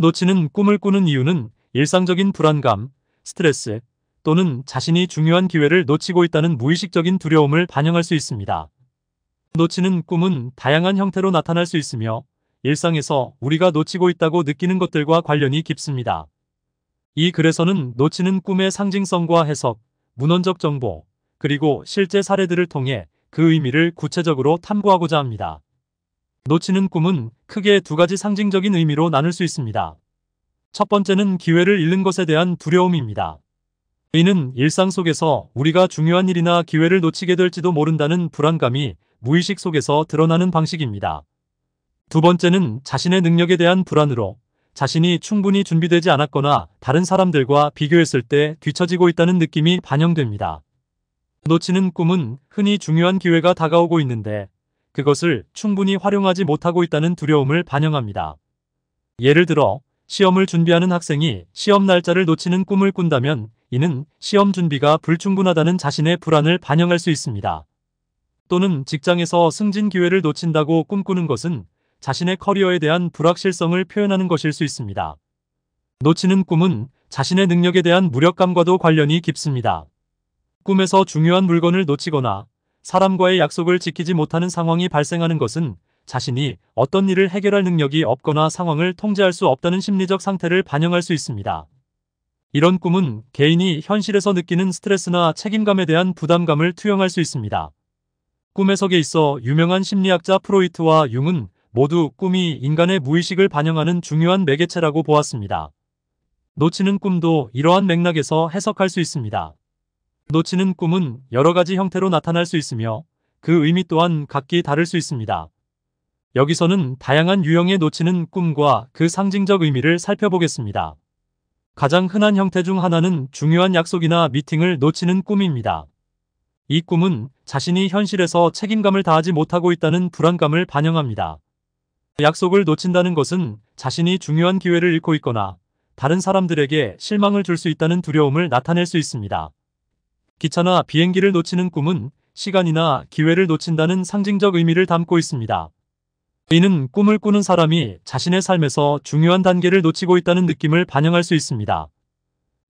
놓치는 꿈을 꾸는 이유는 일상적인 불안감, 스트레스 또는 자신이 중요한 기회를 놓치고 있다는 무의식적인 두려움을 반영할 수 있습니다. 놓치는 꿈은 다양한 형태로 나타날 수 있으며 일상에서 우리가 놓치고 있다고 느끼는 것들과 관련이 깊습니다. 이 글에서는 놓치는 꿈의 상징성과 해석, 문헌적 정보, 그리고 실제 사례들을 통해 그 의미를 구체적으로 탐구하고자 합니다. 놓치는 꿈은 크게 두 가지 상징적인 의미로 나눌 수 있습니다. 첫 번째는 기회를 잃는 것에 대한 두려움입니다. 이는 일상 속에서 우리가 중요한 일이나 기회를 놓치게 될지도 모른다는 불안감이 무의식 속에서 드러나는 방식입니다. 두 번째는 자신의 능력에 대한 불안으로 자신이 충분히 준비되지 않았거나 다른 사람들과 비교했을 때 뒤처지고 있다는 느낌이 반영됩니다. 놓치는 꿈은 흔히 중요한 기회가 다가오고 있는데 그것을 충분히 활용하지 못하고 있다는 두려움을 반영합니다. 예를 들어 시험을 준비하는 학생이 시험 날짜를 놓치는 꿈을 꾼다면 이는 시험 준비가 불충분하다는 자신의 불안을 반영할 수 있습니다. 또는 직장에서 승진 기회를 놓친다고 꿈꾸는 것은 자신의 커리어에 대한 불확실성을 표현하는 것일 수 있습니다. 놓치는 꿈은 자신의 능력에 대한 무력감과도 관련이 깊습니다. 꿈에서 중요한 물건을 놓치거나 사람과의 약속을 지키지 못하는 상황이 발생하는 것은 자신이 어떤 일을 해결할 능력이 없거나 상황을 통제할 수 없다는 심리적 상태를 반영할 수 있습니다. 이런 꿈은 개인이 현실에서 느끼는 스트레스나 책임감에 대한 부담감을 투영할 수 있습니다. 꿈의 석에 있어 유명한 심리학자 프로이트와 융은 모두 꿈이 인간의 무의식을 반영하는 중요한 매개체라고 보았습니다. 놓치는 꿈도 이러한 맥락에서 해석할 수 있습니다. 놓치는 꿈은 여러 가지 형태로 나타날 수 있으며 그 의미 또한 각기 다를 수 있습니다. 여기서는 다양한 유형의 놓치는 꿈과 그 상징적 의미를 살펴보겠습니다. 가장 흔한 형태 중 하나는 중요한 약속이나 미팅을 놓치는 꿈입니다. 이 꿈은 자신이 현실에서 책임감을 다하지 못하고 있다는 불안감을 반영합니다. 약속을 놓친다는 것은 자신이 중요한 기회를 잃고 있거나 다른 사람들에게 실망을 줄 수 있다는 두려움을 나타낼 수 있습니다. 기차나 비행기를 놓치는 꿈은 시간이나 기회를 놓친다는 상징적 의미를 담고 있습니다. 이는 꿈을 꾸는 사람이 자신의 삶에서 중요한 단계를 놓치고 있다는 느낌을 반영할 수 있습니다.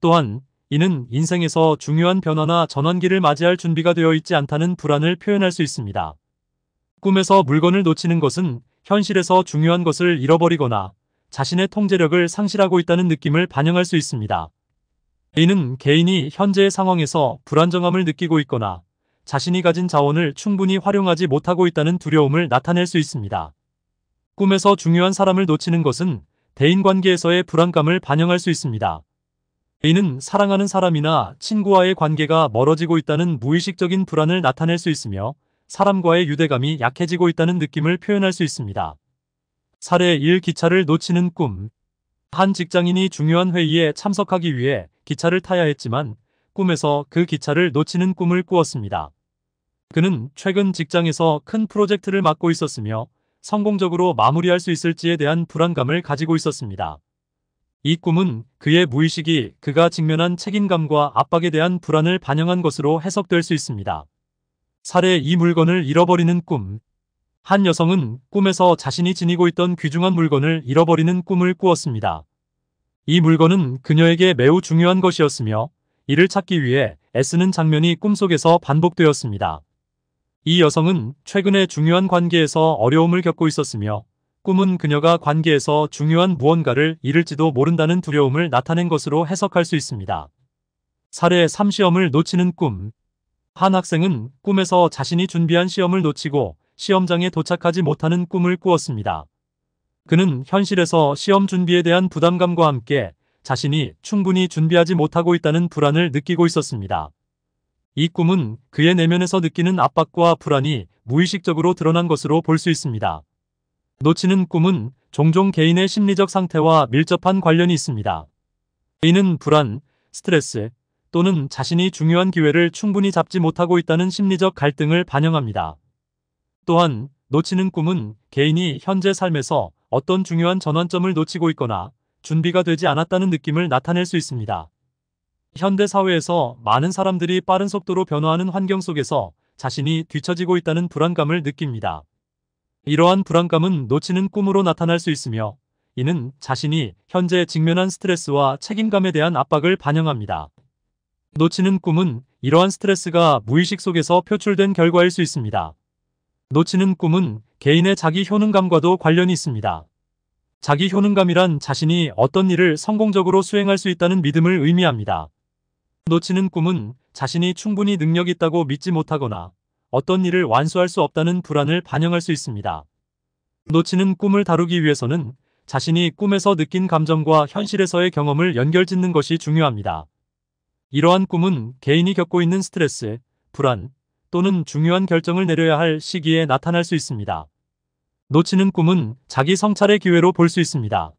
또한 이는 인생에서 중요한 변화나 전환기를 맞이할 준비가 되어 있지 않다는 불안을 표현할 수 있습니다. 꿈에서 물건을 놓치는 것은 현실에서 중요한 것을 잃어버리거나 자신의 통제력을 상실하고 있다는 느낌을 반영할 수 있습니다. 이는 개인이 현재의 상황에서 불안정함을 느끼고 있거나 자신이 가진 자원을 충분히 활용하지 못하고 있다는 두려움을 나타낼 수 있습니다. 꿈에서 중요한 사람을 놓치는 것은 대인관계에서의 불안감을 반영할 수 있습니다. 이는 사랑하는 사람이나 친구와의 관계가 멀어지고 있다는 무의식적인 불안을 나타낼 수 있으며 사람과의 유대감이 약해지고 있다는 느낌을 표현할 수 있습니다. 사례 1 기차를 놓치는 꿈 한 직장인이 중요한 회의에 참석하기 위해 기차를 타야 했지만 꿈에서 그 기차를 놓치는 꿈을 꾸었습니다. 그는 최근 직장에서 큰 프로젝트를 맡고 있었으며 성공적으로 마무리할 수 있을지에 대한 불안감을 가지고 있었습니다. 이 꿈은 그의 무의식이 그가 직면한 책임감과 압박에 대한 불안을 반영한 것으로 해석될 수 있습니다. 사례 이 물건을 잃어버리는 꿈. 한 여성은 꿈에서 자신이 지니고 있던 귀중한 물건을 잃어버리는 꿈을 꾸었습니다. 이 물건은 그녀에게 매우 중요한 것이었으며 이를 찾기 위해 애쓰는 장면이 꿈속에서 반복되었습니다. 이 여성은 최근에 중요한 관계에서 어려움을 겪고 있었으며 꿈은 그녀가 관계에서 중요한 무언가를 잃을지도 모른다는 두려움을 나타낸 것으로 해석할 수 있습니다. 사례 3시험을 놓치는 꿈 한 학생은 꿈에서 자신이 준비한 시험을 놓치고 시험장에 도착하지 못하는 꿈을 꾸었습니다. 그는 현실에서 시험 준비에 대한 부담감과 함께 자신이 충분히 준비하지 못하고 있다는 불안을 느끼고 있었습니다. 이 꿈은 그의 내면에서 느끼는 압박과 불안이 무의식적으로 드러난 것으로 볼 수 있습니다. 놓치는 꿈은 종종 개인의 심리적 상태와 밀접한 관련이 있습니다. 개인은 불안, 스트레스 또는 자신이 중요한 기회를 충분히 잡지 못하고 있다는 심리적 갈등을 반영합니다. 또한 놓치는 꿈은 개인이 현재 삶에서 어떤 중요한 전환점을 놓치고 있거나 준비가 되지 않았다는 느낌을 나타낼 수 있습니다. 현대 사회에서 많은 사람들이 빠른 속도로 변화하는 환경 속에서 자신이 뒤처지고 있다는 불안감을 느낍니다. 이러한 불안감은 놓치는 꿈으로 나타날 수 있으며 이는 자신이 현재 직면한 스트레스와 책임감에 대한 압박을 반영합니다. 놓치는 꿈은 이러한 스트레스가 무의식 속에서 표출된 결과일 수 있습니다. 놓치는 꿈은 개인의 자기 효능감과도 관련이 있습니다. 자기 효능감이란 자신이 어떤 일을 성공적으로 수행할 수 있다는 믿음을 의미합니다. 놓치는 꿈은 자신이 충분히 능력 있다고 믿지 못하거나 어떤 일을 완수할 수 없다는 불안을 반영할 수 있습니다. 놓치는 꿈을 다루기 위해서는 자신이 꿈에서 느낀 감정과 현실에서의 경험을 연결짓는 것이 중요합니다. 이러한 꿈은 개인이 겪고 있는 스트레스, 불안, 또는 중요한 결정을 내려야 할 시기에 나타날 수 있습니다. 놓치는 꿈은 자기 성찰의 기회로 볼 수 있습니다.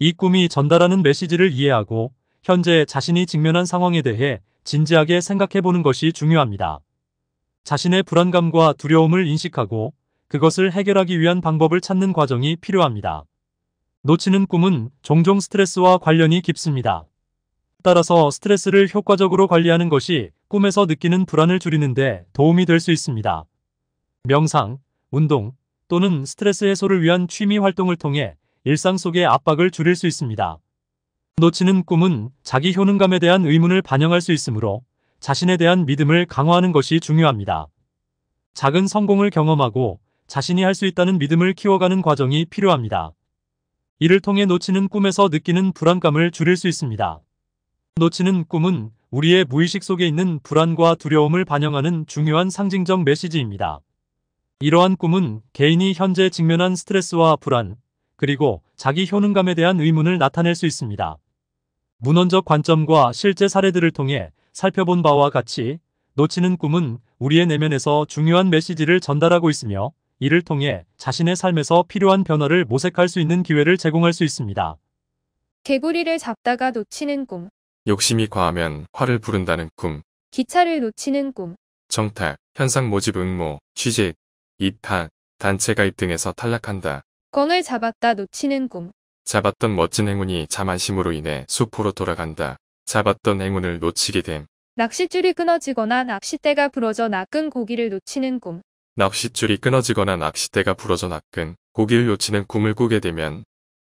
이 꿈이 전달하는 메시지를 이해하고 현재 자신이 직면한 상황에 대해 진지하게 생각해 보는 것이 중요합니다. 자신의 불안감과 두려움을 인식하고 그것을 해결하기 위한 방법을 찾는 과정이 필요합니다. 놓치는 꿈은 종종 스트레스와 관련이 깊습니다. 따라서 스트레스를 효과적으로 관리하는 것이 꿈에서 느끼는 불안을 줄이는데 도움이 될 수 있습니다. 명상, 운동 또는 스트레스 해소를 위한 취미 활동을 통해 일상 속의 압박을 줄일 수 있습니다. 놓치는 꿈은 자기 효능감에 대한 의문을 반영할 수 있으므로 자신에 대한 믿음을 강화하는 것이 중요합니다. 작은 성공을 경험하고 자신이 할 수 있다는 믿음을 키워가는 과정이 필요합니다. 이를 통해 놓치는 꿈에서 느끼는 불안감을 줄일 수 있습니다. 놓치는 꿈은 우리의 무의식 속에 있는 불안과 두려움을 반영하는 중요한 상징적 메시지입니다. 이러한 꿈은 개인이 현재 직면한 스트레스와 불안, 그리고 자기 효능감에 대한 의문을 나타낼 수 있습니다. 문헌적 관점과 실제 사례들을 통해 살펴본 바와 같이 놓치는 꿈은 우리의 내면에서 중요한 메시지를 전달하고 있으며 이를 통해 자신의 삶에서 필요한 변화를 모색할 수 있는 기회를 제공할 수 있습니다. 개구리를 잡다가 놓치는 꿈 욕심이 과하면 화를 부른다는 꿈. 기차를 놓치는 꿈. 정탁, 현상 모집 응모, 취직, 입학, 단체 가입 등에서 탈락한다. 꽝을 잡았다 놓치는 꿈. 잡았던 멋진 행운이 자만심으로 인해 수포로 돌아간다. 잡았던 행운을 놓치게 됨. 낚싯줄이 끊어지거나 낚싯대가 부러져 낚은 고기를 놓치는 꿈. 낚싯줄이 끊어지거나 낚싯대가 부러져 낚은 고기를 놓치는 꿈을 꾸게 되면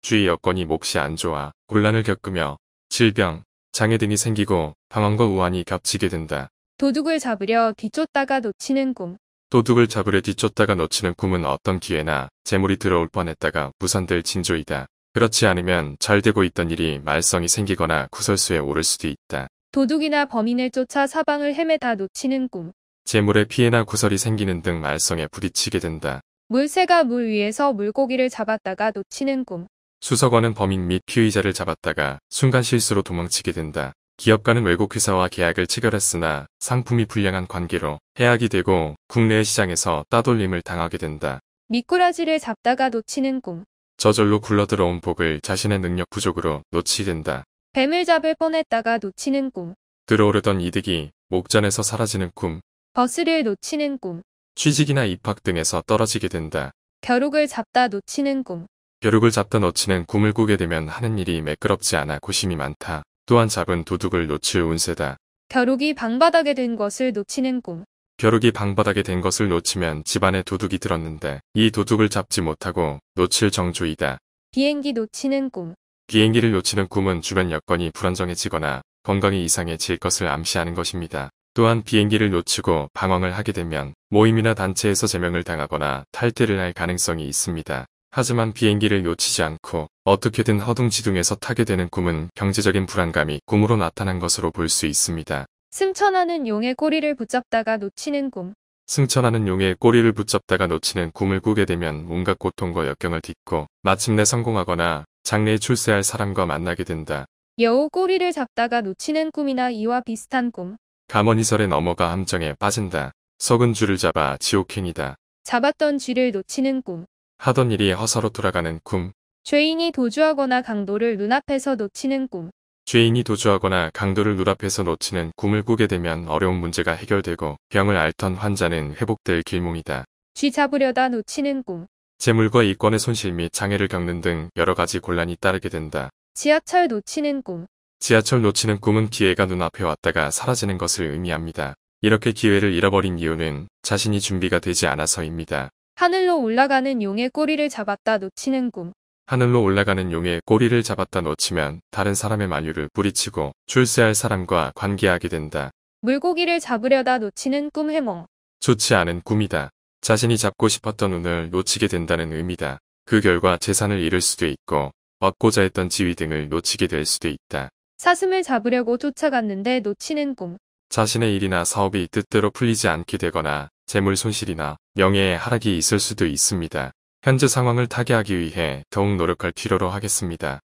주위 여건이 몹시 안 좋아 곤란을 겪으며 질병, 장애등이 생기고 방황과 우환이 겹치게 된다. 도둑을 잡으려 뒤쫓다가 놓치는 꿈. 도둑을 잡으려 뒤쫓다가 놓치는 꿈은 어떤 기회나 재물이 들어올 뻔했다가 무산될 징조이다. 그렇지 않으면 잘 되고 있던 일이 말썽이 생기거나 구설수에 오를 수도 있다. 도둑이나 범인을 쫓아 사방을 헤매다 놓치는 꿈. 재물에 피해나 구설이 생기는 등 말썽에 부딪히게 된다. 물새가 물 위에서 물고기를 잡았다가 놓치는 꿈. 수석원은 범인 및 피의자를 잡았다가 순간 실수로 도망치게 된다. 기업가는 외국 회사와 계약을 체결했으나 상품이 불량한 관계로 해약이 되고 국내의 시장에서 따돌림을 당하게 된다. 미꾸라지를 잡다가 놓치는 꿈. 저절로 굴러들어온 복을 자신의 능력 부족으로 놓치된다. 게 뱀을 잡을 뻔했다가 놓치는 꿈. 들어오르던 이득이 목전에서 사라지는 꿈. 버스를 놓치는 꿈. 취직이나 입학 등에서 떨어지게 된다. 벼룩을 잡다 놓치는 꿈. 벼룩을 잡던 어치는 꿈을 꾸게 되면 하는 일이 매끄럽지 않아 고심이 많다. 또한 잡은 도둑을 놓칠 운세다. 벼룩이 방바닥에 된 것을 놓치는 꿈. 벼룩이 방바닥에 된 것을 놓치면 집안에 도둑이 들었는데 이 도둑을 잡지 못하고 놓칠 정조이다. 비행기 놓치는 꿈. 비행기를 놓치는 꿈은 주변 여건이 불안정해지거나 건강이 이상해질 것을 암시하는 것입니다. 또한 비행기를 놓치고 방황을 하게 되면 모임이나 단체에서 제명을 당하거나 탈퇴를 할 가능성이 있습니다. 하지만 비행기를 놓치지 않고 어떻게든 허둥지둥해서 타게 되는 꿈은 경제적인 불안감이 꿈으로 나타난 것으로 볼 수 있습니다. 승천하는 용의 꼬리를 붙잡다가 놓치는 꿈 승천하는 용의 꼬리를 붙잡다가 놓치는 꿈을 꾸게 되면 온갖 고통과 역경을 딛고 마침내 성공하거나 장래에 출세할 사람과 만나게 된다. 여우 꼬리를 잡다가 놓치는 꿈이나 이와 비슷한 꿈. 가머니설에 넘어가 함정에 빠진다. 썩은 줄을 잡아 지옥행이다. 잡았던 쥐를 놓치는 꿈. 하던 일이 허사로 돌아가는 꿈. 죄인이 도주하거나 강도를 눈앞에서 놓치는 꿈. 죄인이 도주하거나 강도를 눈앞에서 놓치는 꿈을 꾸게 되면 어려운 문제가 해결되고 병을 앓던 환자는 회복될 길몽이다. 쥐 잡으려다 놓치는 꿈. 재물과 이권의 손실 및 장애를 겪는 등 여러 가지 곤란이 따르게 된다. 지하철 놓치는 꿈. 지하철 놓치는 꿈은 기회가 눈앞에 왔다가 사라지는 것을 의미합니다. 이렇게 기회를 잃어버린 이유는 자신이 준비가 되지 않아서입니다. 하늘로 올라가는 용의 꼬리를 잡았다 놓치는 꿈. 하늘로 올라가는 용의 꼬리를 잡았다 놓치면 다른 사람의 만류를 뿌리치고 출세할 사람과 관계하게 된다. 물고기를 잡으려다 놓치는 꿈 해몽. 좋지 않은 꿈이다. 자신이 잡고 싶었던 운을 놓치게 된다는 의미다. 그 결과 재산을 잃을 수도 있고 얻고자 했던 지위 등을 놓치게 될 수도 있다. 사슴을 잡으려고 쫓아갔는데 놓치는 꿈. 자신의 일이나 사업이 뜻대로 풀리지 않게 되거나 재물 손실이나 명예의 하락이 있을 수도 있습니다. 현재 상황을 타개하기 위해 더욱 노력할 필요로 하겠습니다.